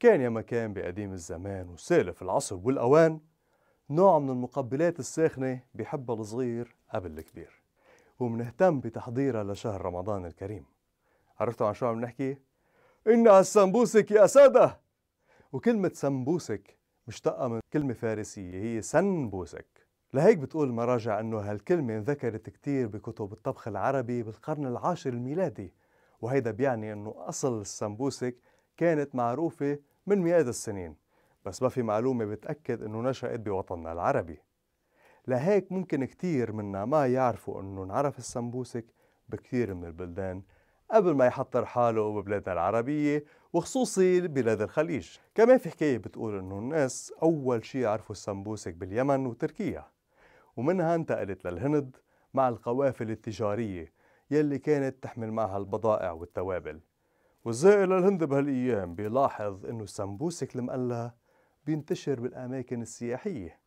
كان يا مكان بقديم الزمان وسالف العصر والأوان نوع من المقبلات الساخنة بحبها الصغير قبل الكبير ومنهتم بتحضيرها لشهر رمضان الكريم عرفتوا عن شو عم نحكي؟ إنها السمبوسك يا سادة وكلمة سمبوسك مشتقة من كلمة فارسية هي سنبوسك لهيك بتقول المراجع أنه هالكلمة انذكرت كتير بكتب الطبخ العربي بالقرن العاشر الميلادي وهيدا بيعني أنه أصل السمبوسك كانت معروفة من مئات السنين بس ما في معلومة بتأكد أنه نشأت بوطننا العربي لهيك ممكن كتير منا ما يعرفوا أنه انعرف السمبوسك بكتير من البلدان قبل ما يحطر حاله ببلادنا العربية وخصوصي بلاد الخليج كمان في حكاية بتقول أنه الناس أول شي عرفوا السمبوسك باليمن وتركيا ومنها انتقلت للهند مع القوافل التجارية يلي كانت تحمل معها البضائع والتوابل والزائر للهند بهالأيام بيلاحظ إنه السمبوسك المقلى بينتشر بالأماكن السياحية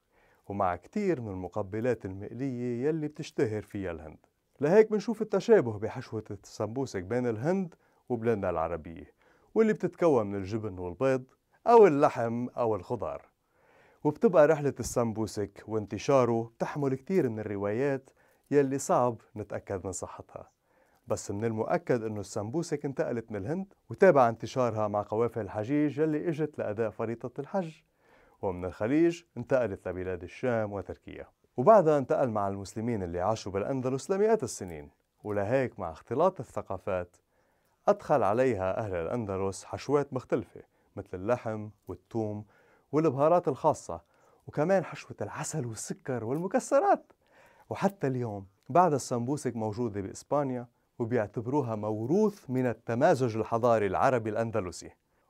ومع كتير من المقبلات المقلية يلي بتشتهر فيها الهند لهيك بنشوف التشابه بحشوة السمبوسك بين الهند وبلادنا العربية واللي بتتكون من الجبن والبيض أو اللحم أو الخضار وبتبقى رحلة السمبوسك وانتشاره بتحمل كتير من الروايات يلي صعب نتأكد من صحتها بس من المؤكد أنه السمبوسك انتقلت من الهند وتابع انتشارها مع قوافل الحجيج يلي إجت لأداء فريضة الحج ومن الخليج انتقلت لبلاد الشام وتركيا وبعدها انتقل مع المسلمين اللي عاشوا بالأندلس لمئات السنين ولهيك مع اختلاط الثقافات أدخل عليها أهل الأندلس حشوات مختلفة مثل اللحم والثوم والبهارات الخاصة وكمان حشوة العسل والسكر والمكسرات وحتى اليوم بعد السمبوسك موجودة بإسبانيا وبيعتبروها موروث من التمازج الحضاري العربي الأندلسي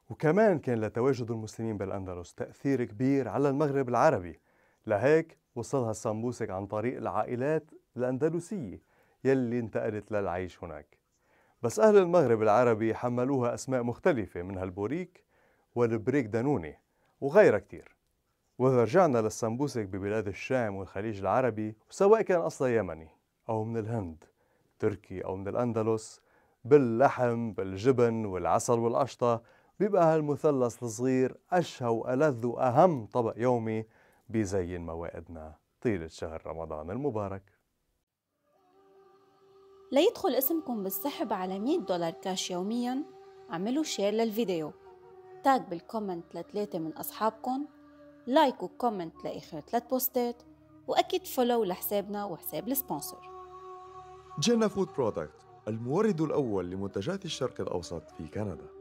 وكمان كان لتواجد المسلمين بالأندلس تأثير كبير على المغرب العربي لهيك وصلها السمبوسك عن طريق العائلات الأندلسية يلي انتقلت للعيش هناك بس أهل المغرب العربي حملوها أسماء مختلفة منها البوريك والبريك دانوني وغيرها كتير وإذا رجعنا للسمبوسك ببلاد الشام والخليج العربي وسواء كان أصلا يمني أو من الهند تركي أو من الأندلس باللحم بالجبن والعسل والقشطة بيبقى هالمثلث الصغير أشهى وألذ وأهم طبق يومي بيزين موائدنا طيلة شهر رمضان المبارك ليدخل اسمكم بالسحب على 100 دولار كاش يوميا اعملوا شير للفيديو تاج بالكومنت لثلاثة من أصحابكم لايك وكومنت لآخر ثلاث بوستات وأكيد فولو لحسابنا وحساب السبونسر جينا فود برودكت المورد الأول لمنتجات الشرق الأوسط في كندا